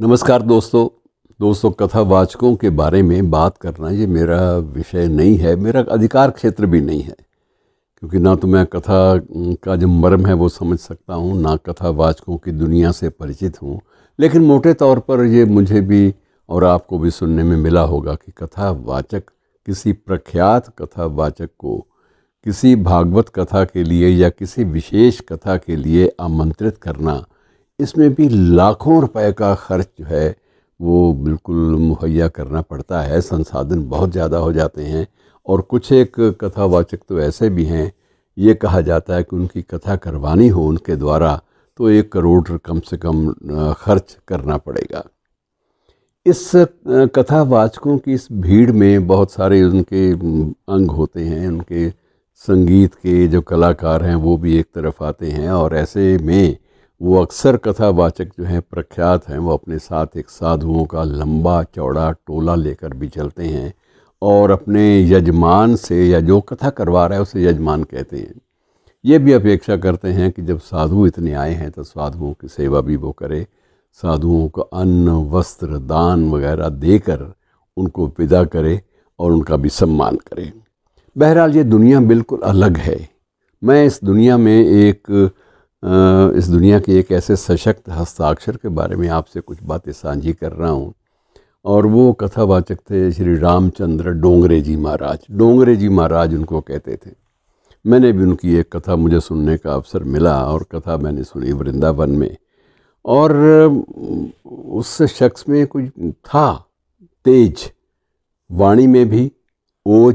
नमस्कार दोस्तों दोस्तों कथावाचकों के बारे में बात करना ये मेरा विषय नहीं है मेरा अधिकार क्षेत्र भी नहीं है क्योंकि ना तो मैं कथा का जो मर्म है वो समझ सकता हूँ ना कथावाचकों की दुनिया से परिचित हूँ लेकिन मोटे तौर पर ये मुझे भी और आपको भी सुनने में मिला होगा कि कथावाचक किसी प्रख्यात कथावाचक को किसी भागवत कथा के लिए या किसी विशेष कथा के लिए आमंत्रित करना इसमें भी लाखों रुपए का खर्च जो है वो बिल्कुल मुहैया करना पड़ता है संसाधन बहुत ज़्यादा हो जाते हैं और कुछ एक कथावाचक तो ऐसे भी हैं ये कहा जाता है कि उनकी कथा करवानी हो उनके द्वारा तो एक करोड़ कम से कम खर्च करना पड़ेगा इस कथावाचकों की इस भीड़ में बहुत सारे उनके अंग होते हैं उनके संगीत के जो कलाकार हैं वो भी एक तरफ आते हैं और ऐसे में वो अक्सर कथावाचक जो हैं प्रख्यात हैं वो अपने साथ एक साधुओं का लंबा चौड़ा टोला लेकर भी चलते हैं और अपने यजमान से या जो कथा करवा रहा है उसे यजमान कहते हैं ये भी अपेक्षा करते हैं कि जब साधु इतने आए हैं तो साधुओं की सेवा भी वो करे साधुओं को अन्न वस्त्र दान वगैरह देकर उनको विदा करे और उनका भी सम्मान करे बहरहाल ये दुनिया बिल्कुल अलग है मैं इस दुनिया में एक इस दुनिया के एक ऐसे सशक्त हस्ताक्षर के बारे में आपसे कुछ बातें साझी कर रहा हूँ और वो कथावाचक थे श्री रामचंद्र डोंगरे जी महाराज डोंगरे जी महाराज उनको कहते थे मैंने भी उनकी एक कथा मुझे सुनने का अवसर मिला और कथा मैंने सुनी वृंदावन में और उस शख्स में कुछ था तेज वाणी में भी ओझ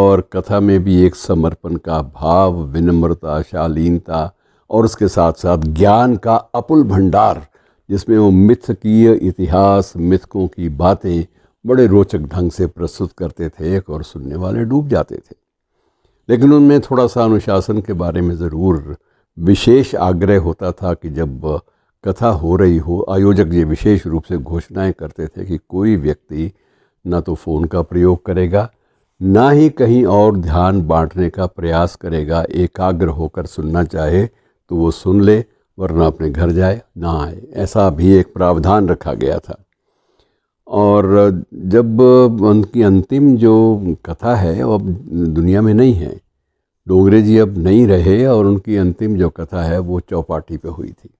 और कथा में भी एक समर्पण का भाव विनम्रता शालीनता और उसके साथ साथ ज्ञान का अपुल भंडार जिसमें वो मिथकीय इतिहास मिथकों की बातें बड़े रोचक ढंग से प्रस्तुत करते थे एक और सुनने वाले डूब जाते थे लेकिन उनमें थोड़ा सा अनुशासन के बारे में ज़रूर विशेष आग्रह होता था कि जब कथा हो रही हो आयोजक ये विशेष रूप से घोषणाएं करते थे कि कोई व्यक्ति ना तो फ़ोन का प्रयोग करेगा ना ही कहीं और ध्यान बांटने का प्रयास करेगा एकाग्र होकर सुनना चाहे तो वो सुन ले वरना अपने घर जाए ना आए ऐसा भी एक प्रावधान रखा गया था और जब उनकी अंतिम जो कथा है वो अब दुनिया में नहीं है डोंगरे जी अब नहीं रहे और उनकी अंतिम जो कथा है वो चौपाटी पे हुई थी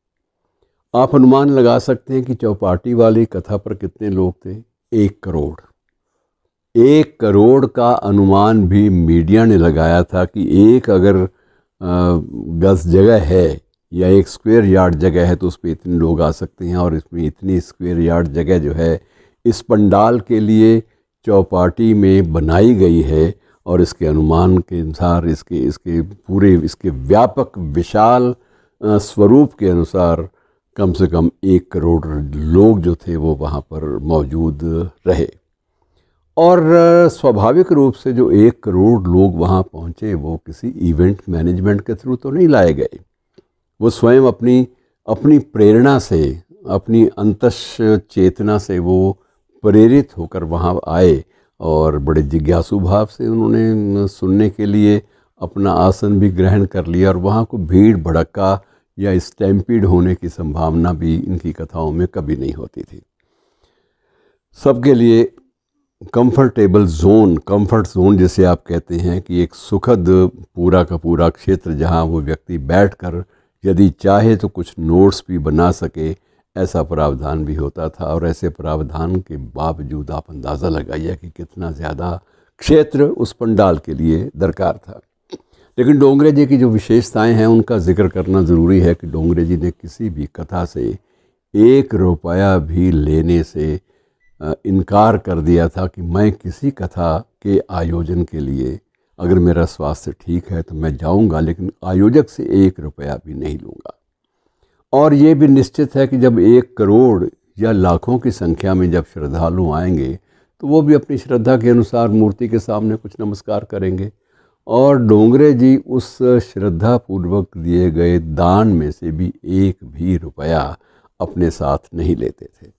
आप अनुमान लगा सकते हैं कि चौपाटी वाली कथा पर कितने लोग थे एक करोड़ एक करोड़ का अनुमान भी मीडिया ने लगाया था कि एक अगर गज जगह है या एक स्क्वायर यार्ड जगह है तो उस पर इतने लोग आ सकते हैं और इसमें इतनी स्क्वायर यार्ड जगह जो है इस पंडाल के लिए चौपाटी में बनाई गई है और इसके अनुमान के अनुसार इसके इसके पूरे इसके व्यापक विशाल स्वरूप के अनुसार कम से कम एक करोड़ लोग जो थे वो वहाँ पर मौजूद रहे और स्वाभाविक रूप से जो एक करोड़ लोग वहाँ पहुँचे वो किसी इवेंट मैनेजमेंट के थ्रू तो नहीं लाए गए वो स्वयं अपनी अपनी प्रेरणा से अपनी अंतश चेतना से वो प्रेरित होकर वहाँ आए और बड़े जिज्ञासु भाव से उन्होंने सुनने के लिए अपना आसन भी ग्रहण कर लिया और वहाँ को भीड़ भड़का या स्टैम्पीड होने की संभावना भी इनकी कथाओं में कभी नहीं होती थी सबके लिए कंफर्टेबल जोन कंफर्ट जोन जिसे आप कहते हैं कि एक सुखद पूरा का पूरा क्षेत्र जहां वो व्यक्ति बैठकर यदि चाहे तो कुछ नोट्स भी बना सके ऐसा प्रावधान भी होता था और ऐसे प्रावधान के बावजूद आप अंदाज़ा लगाइए कि कितना ज़्यादा क्षेत्र उस पंडाल के लिए दरकार था लेकिन डोंगरे जी की जो विशेषताएं हैं उनका जिक्र करना ज़रूरी है कि डोंगरे जी ने किसी भी कथा से एक रुपया भी लेने से इनकार कर दिया था कि मैं किसी कथा के आयोजन के लिए अगर मेरा स्वास्थ्य ठीक है तो मैं जाऊंगा लेकिन आयोजक से एक रुपया भी नहीं लूँगा और ये भी निश्चित है कि जब एक करोड़ या लाखों की संख्या में जब श्रद्धालु आएंगे तो वो भी अपनी श्रद्धा के अनुसार मूर्ति के सामने कुछ नमस्कार करेंगे और डोंगरे जी उस श्रद्धा पूर्वक दिए गए दान में से भी एक भी रुपया अपने साथ नहीं लेते थे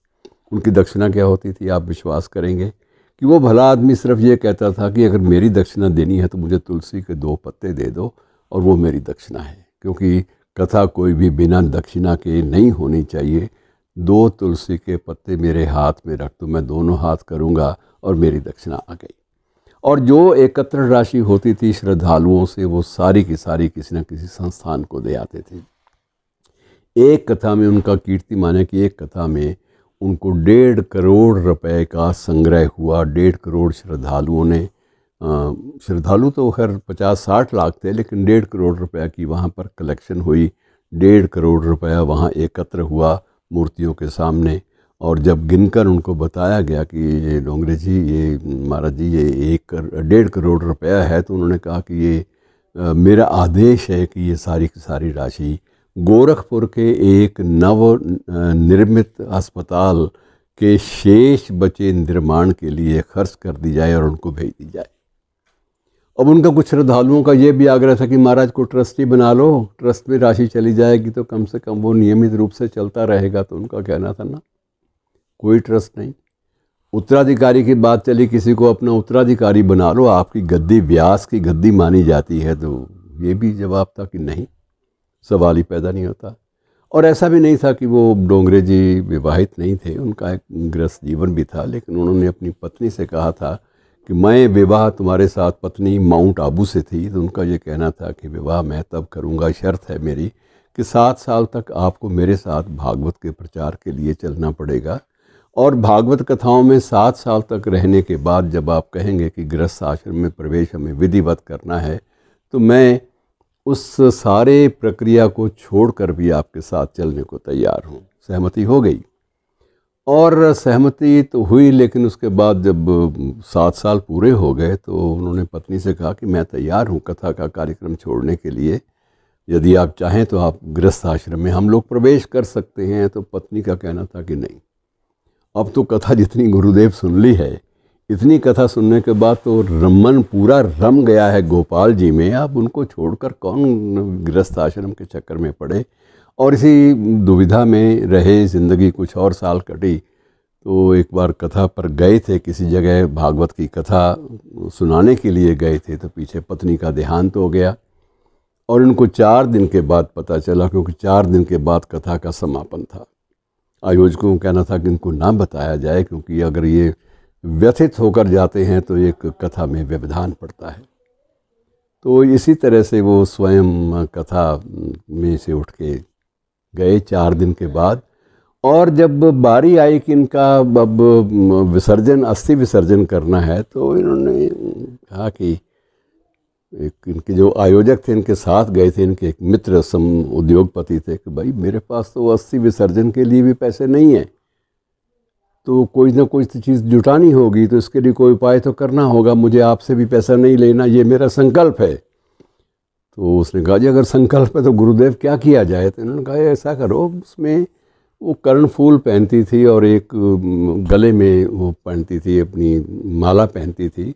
उनकी दक्षिणा क्या होती थी आप विश्वास करेंगे कि वो भला आदमी सिर्फ ये कहता था कि अगर मेरी दक्षिणा देनी है तो मुझे तुलसी के दो पत्ते दे दो और वो मेरी दक्षिणा है क्योंकि कथा कोई भी बिना दक्षिणा के नहीं होनी चाहिए दो तुलसी के पत्ते मेरे हाथ में रख दो मैं दोनों हाथ करूँगा और मेरी दक्षिणा आ गई और जो एकत्र राशि होती थी श्रद्धालुओं से वो सारी की सारी किसी न किसी संस्थान को दे आते थे एक कथा में उनका कीर्ति माने कि एक कथा में उनको डेढ़ करोड़ रुपए का संग्रह हुआ डेढ़ करोड़ श्रद्धालुओं ने श्रद्धालु तो खैर पचास साठ लाख थे लेकिन डेढ़ करोड़ रुपया की वहाँ पर कलेक्शन हुई डेढ़ करोड़ रुपया वहाँ एकत्र हुआ मूर्तियों के सामने और जब गिनकर उनको बताया गया कि ये डोंगरे जी ये महाराज जी ये एक कर, डेढ़ करोड़ रुपया है तो उन्होंने कहा कि ये आ, मेरा आदेश है कि ये सारी की सारी राशि गोरखपुर के एक नव निर्मित अस्पताल के शेष बचे निर्माण के लिए खर्च कर दी जाए और उनको भेज दी जाए अब उनका कुछ श्रद्धालुओं का ये भी आग्रह था कि महाराज को ट्रस्टी बना लो ट्रस्ट में राशि चली जाएगी तो कम से कम वो नियमित रूप से चलता रहेगा तो उनका कहना था ना कोई ट्रस्ट नहीं उत्तराधिकारी की बात चली किसी को अपना उत्तराधिकारी बना लो आपकी गद्दी व्यास की गद्दी मानी जाती है तो ये भी जवाब था कि नहीं सवाल ही पैदा नहीं होता और ऐसा भी नहीं था कि वो डोंगरे जी विवाहित नहीं थे उनका एक ग्रस्त जीवन भी था लेकिन उन्होंने अपनी पत्नी से कहा था कि मैं विवाह तुम्हारे साथ पत्नी माउंट आबू से थी तो उनका ये कहना था कि विवाह मैं तब करूँगा शर्त है मेरी कि सात साल तक आपको मेरे साथ भागवत के प्रचार के लिए चलना पड़ेगा और भागवत कथाओं में सात साल तक रहने के बाद जब आप कहेंगे कि गृहस्थ आश्रम में प्रवेश हमें विधिवत करना है तो मैं उस सारे प्रक्रिया को छोड़कर भी आपके साथ चलने को तैयार हूँ सहमति हो गई और सहमति तो हुई लेकिन उसके बाद जब सात साल पूरे हो गए तो उन्होंने पत्नी से कहा कि मैं तैयार हूँ कथा का कार्यक्रम छोड़ने के लिए यदि आप चाहें तो आप गृहस्थ आश्रम में हम लोग प्रवेश कर सकते हैं तो पत्नी का कहना था कि नहीं अब तो कथा जितनी गुरुदेव सुन ली है इतनी कथा सुनने के बाद तो रमन पूरा रम गया है गोपाल जी में अब उनको छोड़कर कौन गृहस्थ आश्रम के चक्कर में पड़े और इसी दुविधा में रहे ज़िंदगी कुछ और साल कटी तो एक बार कथा पर गए थे किसी जगह भागवत की कथा सुनाने के लिए गए थे तो पीछे पत्नी का देहांत हो गया और उनको चार दिन के बाद पता चला क्योंकि चार दिन के बाद कथा का समापन था आयोजकों को कहना था कि इनको ना बताया जाए क्योंकि अगर ये व्यथित होकर जाते हैं तो एक कथा में व्यवधान पड़ता है तो इसी तरह से वो स्वयं कथा में से उठ के गए चार दिन के बाद और जब बारी आई कि इनका अब विसर्जन अस्थि विसर्जन करना है तो इन्होंने कहा कि एक इनके जो आयोजक थे इनके साथ गए थे इनके एक मित्र सम उद्योगपति थे कि भाई मेरे पास तो अस्थि विसर्जन के लिए भी पैसे नहीं हैं तो कोई ना कोई तो चीज़ जुटानी होगी तो इसके लिए कोई उपाय तो करना होगा मुझे आपसे भी पैसा नहीं लेना ये मेरा संकल्प है तो उसने कहा जी अगर संकल्प है तो गुरुदेव क्या किया जाए तो उन्होंने कहा ऐसा करो उसमें वो कर्ण फूल पहनती थी और एक गले में वो पहनती थी अपनी माला पहनती थी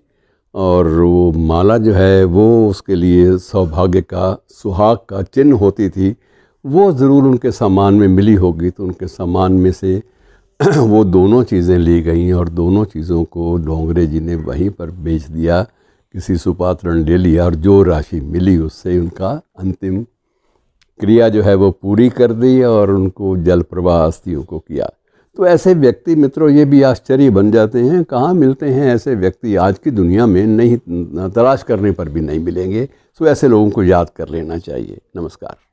और वो माला जो है वो उसके लिए सौभाग्य का सुहाग का चिन्ह होती थी वो ज़रूर उनके सामान में मिली होगी तो उनके सामान में से वो दोनों चीज़ें ली गई और दोनों चीज़ों को डोंगरे जी ने वहीं पर बेच दिया किसी सुपात्रण ले लिया और जो राशि मिली उससे उनका अंतिम क्रिया जो है वो पूरी कर दी और उनको जल प्रवाह अस्थियों को किया तो ऐसे व्यक्ति मित्रों ये भी आश्चर्य बन जाते हैं कहाँ मिलते हैं ऐसे व्यक्ति आज की दुनिया में नहीं तलाश करने पर भी नहीं मिलेंगे सो तो ऐसे लोगों को याद कर लेना चाहिए नमस्कार